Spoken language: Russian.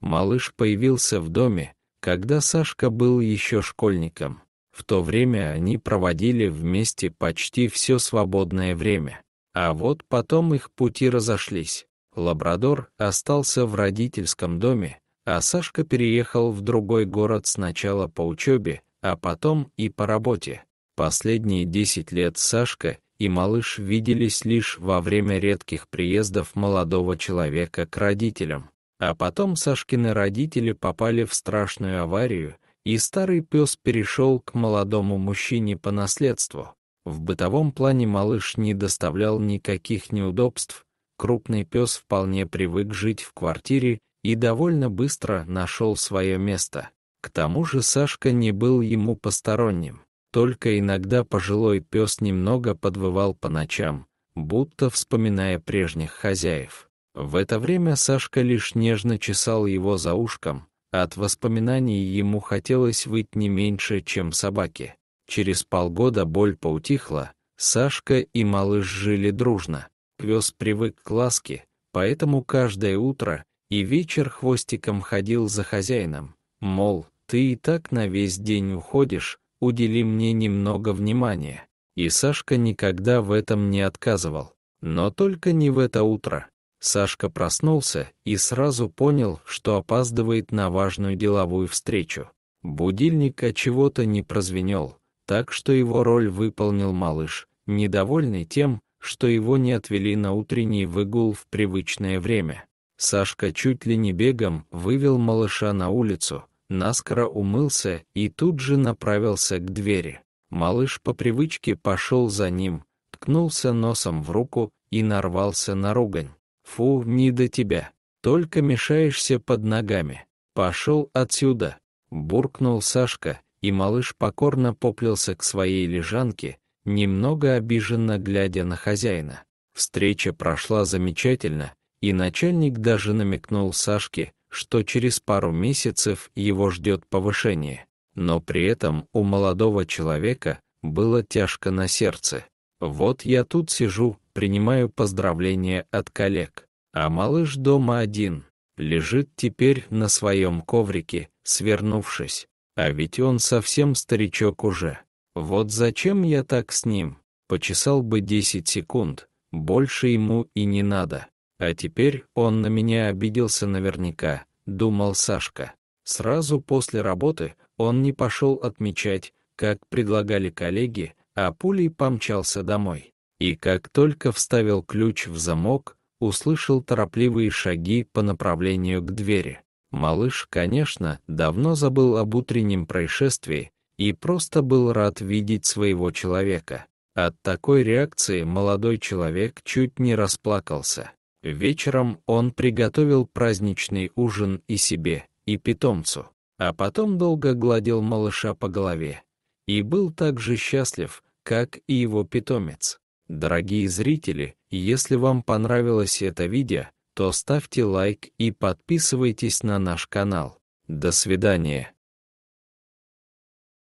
Малыш появился в доме, когда Сашка был еще школьником. В то время они проводили вместе почти все свободное время. А вот потом их пути разошлись. Лабрадор остался в родительском доме, а Сашка переехал в другой город сначала по учебе, а потом и по работе. Последние 10 лет Сашка и малыш виделись лишь во время редких приездов молодого человека к родителям. А потом Сашкины родители попали в страшную аварию, и старый пес перешел к молодому мужчине по наследству. В бытовом плане малыш не доставлял никаких неудобств, крупный пес вполне привык жить в квартире и довольно быстро нашел свое место. К тому же Сашка не был ему посторонним. Только иногда пожилой пес немного подвывал по ночам, будто вспоминая прежних хозяев. В это время Сашка лишь нежно чесал его за ушком. От воспоминаний ему хотелось выть не меньше, чем собаки. Через полгода боль поутихла. Сашка и малыш жили дружно. Пес привык к ласке, поэтому каждое утро и вечер хвостиком ходил за хозяином. Мол, ты и так на весь день уходишь, удели мне немного внимания. И Сашка никогда в этом не отказывал. Но только не в это утро. Сашка проснулся и сразу понял, что опаздывает на важную деловую встречу. Будильник от чего-то не прозвенел, так что его роль выполнил малыш, недовольный тем, что его не отвели на утренний выгул в привычное время. Сашка чуть ли не бегом вывел малыша на улицу, наскоро умылся и тут же направился к двери. Малыш по привычке пошел за ним, ткнулся носом в руку и нарвался на ругань. Фу, не до тебя. Только мешаешься под ногами. Пошел отсюда. Буркнул Сашка, и малыш покорно поплелся к своей лежанке, немного обиженно глядя на хозяина. Встреча прошла замечательно, и начальник даже намекнул Сашке, что через пару месяцев его ждет повышение. Но при этом у молодого человека было тяжко на сердце. Вот я тут сижу, принимаю поздравления от коллег, а малыш дома один, лежит теперь на своем коврике, свернувшись. А ведь он совсем старичок уже. Вот зачем я так с ним? Почесал бы 10 секунд, больше ему и не надо. А теперь он на меня обиделся наверняка, думал Сашка. Сразу после работы он не пошел отмечать, как предлагали коллеги, а пулей помчался домой. И как только вставил ключ в замок, услышал торопливые шаги по направлению к двери. Малыш, конечно, давно забыл об утреннем происшествии и просто был рад видеть своего человека. От такой реакции молодой человек чуть не расплакался. Вечером он приготовил праздничный ужин и себе, и питомцу, а потом долго гладил малыша по голове. И был так же счастлив, как и его питомец. Дорогие зрители, если вам понравилось это видео, то ставьте лайк и подписывайтесь на наш канал. До свидания.